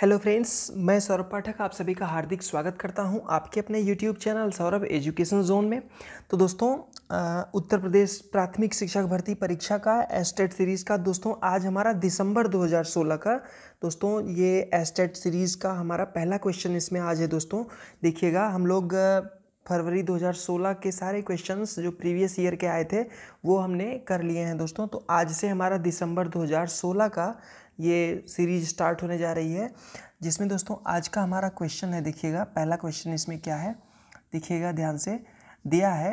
hello friends मैं सौरभ पाठक आप सभी का हार्दिक स्वागत करता हूं आपके अपने YouTube channel Saurabh education zone में तो दोस्तों उत्तर प्रदेश प्राथमिक शिक्षक भर्ती परीक्षा का एस्टेट सीरीज़ e का दोस्तों आज हमारा दिसंबर 2016 का दोस्तों ये एस्टेट सीरीज़ e का हमारा पहला क्वेश्चन इसमें आज है दोस्तों देखिएगा हम लोग फरवरी 2016 के सारे क्वेश्चंस जो प्रीवियस ईयर के आए थे वो हमने कर लिए हैं दोस्तों तो आज से हमारा दिसंबर 2016 का ये सीरीज स्टार्ट होने जा रही है जिसमें दोस्तों आज का हमारा क्वेश्चन है देखिएगा पहला क्वेश्चन इसमें क्या है देखिएगा ध्यान से दिया है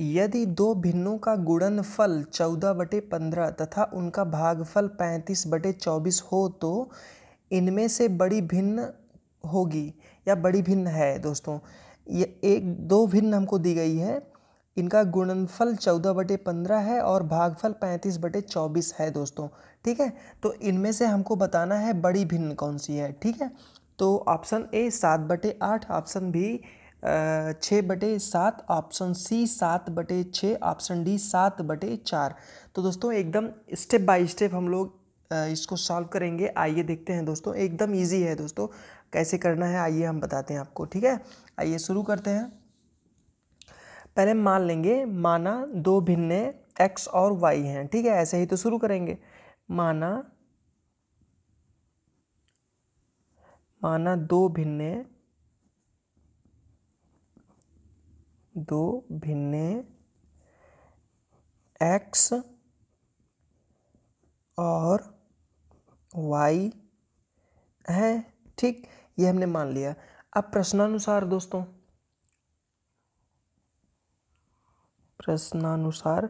यदि दो भिन्नों का गुणनफल चौदह बटे पंद्रह तथा उनका भागफल पैंतीस बटे चौबीस हो तो इनमें से बड़ी भिन्न होगी या बड़ी भिन्न है दोस्तों ये एक दो भिन्न हमको दी गई है इनका गुणनफल चौदह बटे पंद्रह है और भागफल पैंतीस बटे चौबीस है दोस्तों ठीक है तो इनमें से हमको बताना है बड़ी भिन्न कौन सी है ठीक है तो ऑप्शन ए सात बटे आठ ऑप्शन बी छः बटे सात ऑप्शन सी सात बटे छः ऑप्शन डी सात बटे चार तो दोस्तों एकदम स्टेप बाय स्टेप हम लोग इसको सॉल्व करेंगे आइए देखते हैं दोस्तों एकदम इजी है दोस्तों कैसे करना है आइए हम बताते हैं आपको ठीक है आइए शुरू करते हैं पहले मान लेंगे माना दो भिन्ने एक्स और वाई हैं ठीक है ऐसे ही तो शुरू करेंगे माना माना दो भिन्ने दो भिन्ने एक्स और वाई है ठीक ये हमने मान लिया अब प्रश्नानुसार दोस्तों प्रश्नानुसार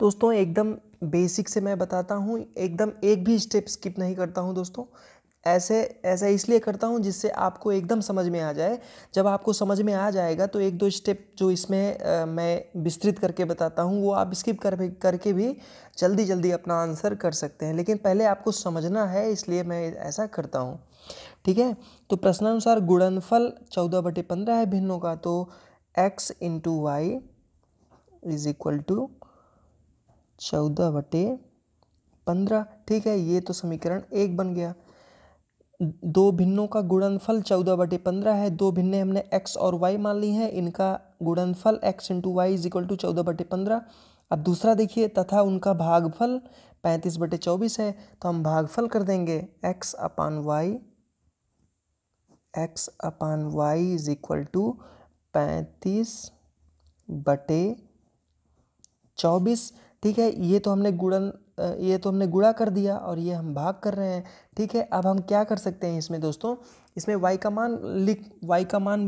दोस्तों एकदम बेसिक से मैं बताता हूँ एकदम एक भी स्टेप स्किप नहीं करता हूँ दोस्तों ऐसे ऐसा इसलिए करता हूँ जिससे आपको एकदम समझ में आ जाए जब आपको समझ में आ जाएगा तो एक दो स्टेप जो इसमें आ, मैं विस्तृत करके बताता हूँ वो आप स्किप कर करके भी जल्दी जल्दी अपना आंसर कर सकते हैं लेकिन पहले आपको समझना है इसलिए मैं ऐसा करता हूँ ठीक है तो प्रश्नानुसार गुणनफल चौदह बटे पंद्रह है भिन्नों का तो x into y is equal to चौदह बटे पंद्रह ठीक है ये तो समीकरण एक बन गया दो भिन्नों का गुणनफल चौदह बटे पंद्रह है दो भिन्ने हमने एक्स और वाई मान ली हैं इनका गुणनफल x into y is equal to चौदह बटे पंद्रह अब दूसरा देखिए तथा उनका भागफल पैंतीस बटे चौबीस है तो हम भागफल कर देंगे x upon y x upon y is equal to पैंतीस बटे चौबीस ठीक है ये तो हमने गुड़न ये तो हमने गुड़ा कर दिया और ये हम भाग कर रहे हैं ठीक है अब हम क्या कर सकते हैं इसमें दोस्तों इसमें y का मान लिख y का मान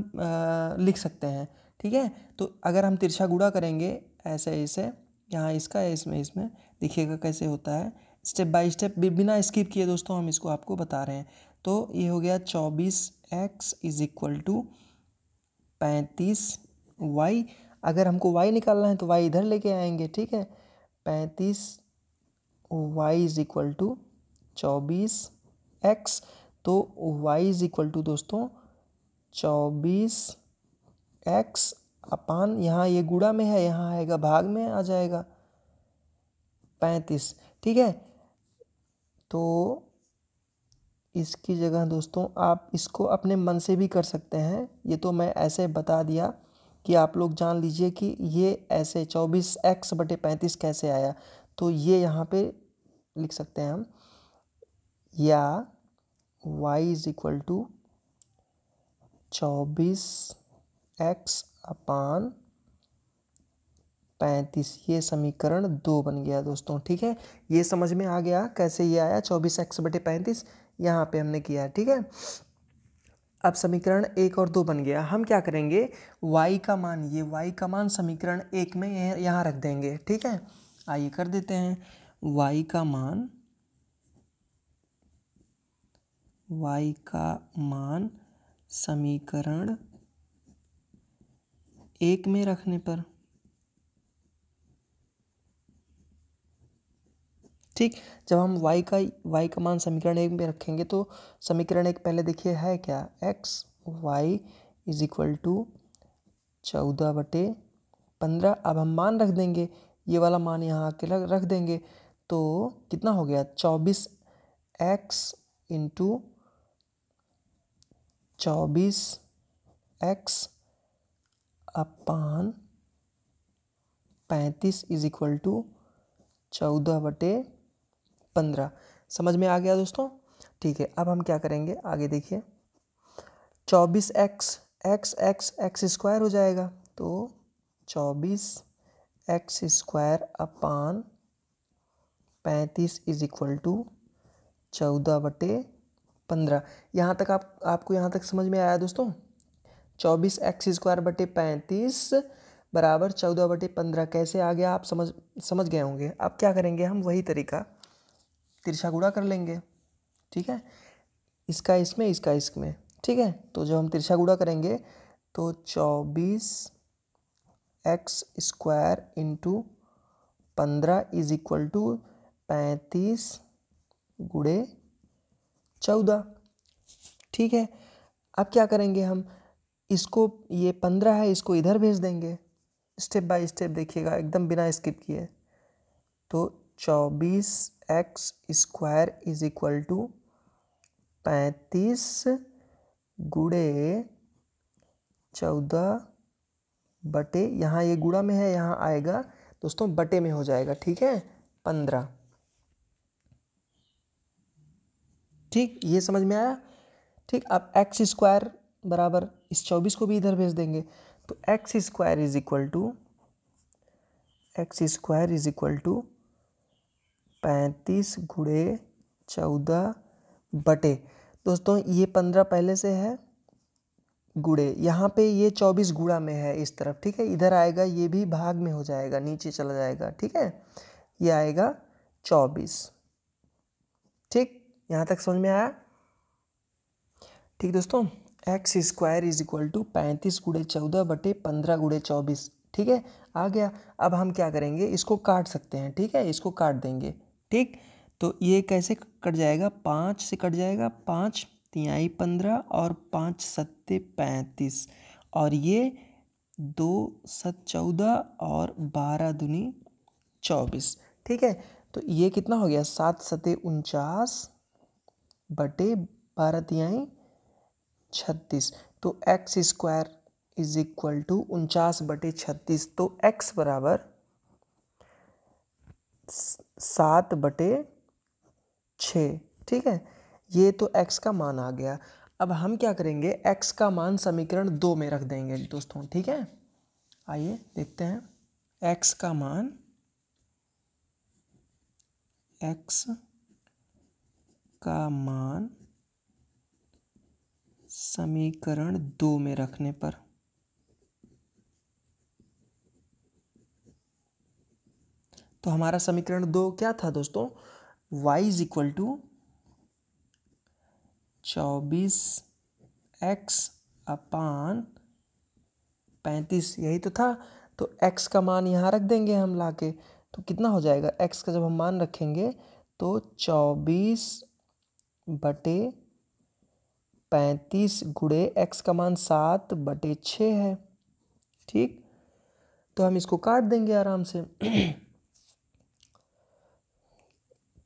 लिख सकते हैं ठीक है तो अगर हम तिरछा गुड़ा करेंगे ऐसे ऐसे यहाँ इसका है इसमें इसमें दिखिएगा कैसे होता है स्टेप बाय स्टेप बिना स्किप किए दोस्तों हम इसको आपको बता रहे हैं तो ये हो गया चौबीस एक्स इज इक्वल टू पैंतीस वाई अगर हमको वाई निकालना है तो वाई इधर लेके आएंगे ठीक है पैंतीस वाई इज इक्वल टू चौबीस एक्स तो वाई इज इक्वल टू दोस्तों चौबीस एक्स अपान यहाँ ये गुड़ा में है यहाँ आएगा भाग में आ जाएगा पैंतीस ठीक है तो इसकी जगह दोस्तों आप इसको अपने मन से भी कर सकते हैं ये तो मैं ऐसे बता दिया कि आप लोग जान लीजिए कि ये ऐसे चौबीस एक्स बटे पैंतीस कैसे आया तो ये यहाँ पे लिख सकते हैं हम या y इज इक्वल टू चौबीस एक्स अपान पैंतीस ये समीकरण दो बन गया दोस्तों ठीक है ये समझ में आ गया कैसे ये आया चौबीस एक्स बटे पैंतीस यहाँ पे हमने किया है ठीक है अब समीकरण एक और दो बन गया हम क्या करेंगे y का मान ये y का मान समीकरण एक में यहाँ रख देंगे ठीक है आइए कर देते हैं y का मान y का मान समीकरण एक में रखने पर ठीक जब हम y का y का मान समीकरण एक में रखेंगे तो समीकरण एक पहले देखिए है क्या x y is equal to चौदह बटे पंद्रह अब हम मान रख देंगे ये वाला मान यहाँ आके लग रख देंगे तो कितना हो गया चौबीस एक्स इंटू चौबीस एक्स अपान पैंतीस इज इक्वल टू चौदह बटे पंद्रह समझ में आ गया दोस्तों ठीक है अब हम क्या करेंगे आगे देखिए चौबीस x x x x square हो जाएगा तो चौबीस एक्स स्क्वायर अपान पैंतीस इज इक्वल टू चौदह बटे पंद्रह यहाँ तक आप आपको यहाँ तक समझ में आया दोस्तों चौबीस एक्स स्क्वायर बटे पैंतीस बराबर चौदह बटे पंद्रह कैसे आ गया आप समझ समझ गए होंगे अब क्या करेंगे हम वही तरीका तिरछा गुड़ा कर लेंगे ठीक है इसका इसमें इसका इसमें ठीक है तो जब हम तिरछा गुड़ा करेंगे तो चौबीस एक्स स्क्वायर इंटू पंद्रह इज इक्वल टू पैंतीस गुड़े चौदह ठीक है अब क्या करेंगे हम इसको ये पंद्रह है इसको इधर भेज देंगे स्टेप बाय स्टेप देखिएगा एकदम बिना स्किप किए तो चौबीस x square is equal to पैंतीस गुड़े चौदह बटे यहाँ ये गुड़ा में है यहाँ आएगा दोस्तों बटे में हो जाएगा ठीक है पंद्रह ठीक ये समझ में आया ठीक अब एक्स स्क्वायर बराबर इस चौबीस को भी इधर भेज देंगे तो x square is equal to x square is equal to पैंतीस गुड़े चौदह बटे दोस्तों ये पंद्रह पहले से है गुड़े यहाँ पे ये चौबीस गुड़ा में है इस तरफ ठीक है इधर आएगा ये भी भाग में हो जाएगा नीचे चला जाएगा ठीक है ये आएगा चौबीस ठीक यहाँ तक समझ में आया ठीक दोस्तों x square is equal to पैंतीस गुड़े चौदह बटे पंद्रह गुड़े चौबीस ठीक है आ गया अब हम क्या करेंगे इसको काट सकते हैं ठीक है इसको काट देंगे ठीक तो ये कैसे कट जाएगा पाँच से कट जाएगा पाँच तिहाई पंद्रह और पाँच सत्य पैंतीस और ये दो सत चौदह और बारह दुनी चौबीस ठीक है तो ये कितना हो गया सात सते उनचास बटे बारह तिहाई छत्तीस तो x square is equal to उनचास बटे छत्तीस तो एक्स बराबर सात बटे छ ठीक है ये तो x का मान आ गया अब हम क्या करेंगे x का मान समीकरण दो में रख देंगे दोस्तों ठीक है आइए देखते हैं x का मान x का मान समीकरण दो में रखने पर तो हमारा समीकरण दो क्या था दोस्तों वाई इज इक्वल टू चौबीस एक्स अपान पैंतीस यही तो था तो एक्स का मान यहाँ रख देंगे हम ला के तो कितना हो जाएगा एक्स का जब हम मान रखेंगे तो चौबीस बटे पैंतीस गुड़े एक्स का मान सात बटे छः है ठीक तो हम इसको काट देंगे आराम से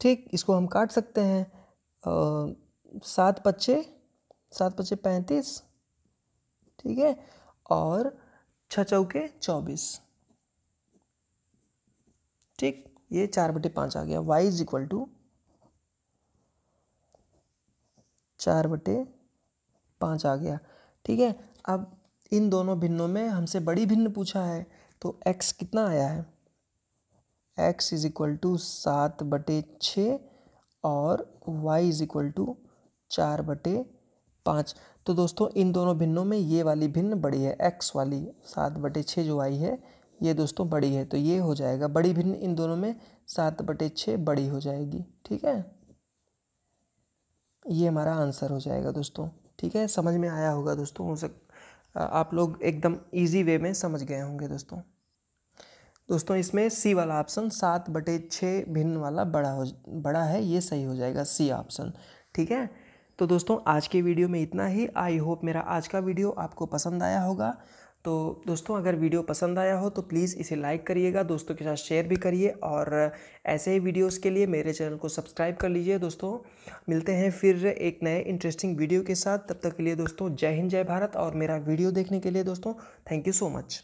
ठीक इसको हम काट सकते हैं सात पच्चे सात पच्चे पैंतीस ठीक है और छ चौके चौबीस ठीक ये चार बटे पाँच आ गया वाई इज इक्वल टू चार बटे पाँच आ गया ठीक है अब इन दोनों भिन्नों में हमसे बड़ी भिन्न पूछा है तो एक्स कितना आया है एक्स इज इक्वल टू सात बटे छः और वाई इज इक्वल टू चार बटे पाँच तो दोस्तों इन दोनों भिन्नों में ये वाली भिन्न बड़ी है एक्स वाली सात बटे छः जो आई है ये दोस्तों बड़ी है तो ये हो जाएगा बड़ी भिन्न इन दोनों में सात बटे छः बड़ी हो जाएगी ठीक है ये हमारा आंसर हो जाएगा दोस्तों ठीक है समझ में आया होगा दोस्तों हो सक आप लोग एकदम ईजी वे में समझ गए होंगे दोस्तों दोस्तों इसमें सी वाला ऑप्शन सात बटे छः भिन्न वाला बड़ा हो बड़ा है ये सही हो जाएगा सी ऑप्शन ठीक है तो दोस्तों आज के वीडियो में इतना ही आई होप मेरा आज का वीडियो आपको पसंद आया होगा तो दोस्तों अगर वीडियो पसंद आया हो तो प्लीज़ इसे लाइक करिएगा दोस्तों के साथ शेयर भी करिए और ऐसे ही वीडियोस के लिए मेरे चैनल को सब्सक्राइब कर लीजिए दोस्तों मिलते हैं फिर एक नए इंटरेस्टिंग वीडियो के साथ तब तक के लिए दोस्तों जय हिंद जय भारत और मेरा वीडियो देखने के लिए दोस्तों थैंक यू सो मच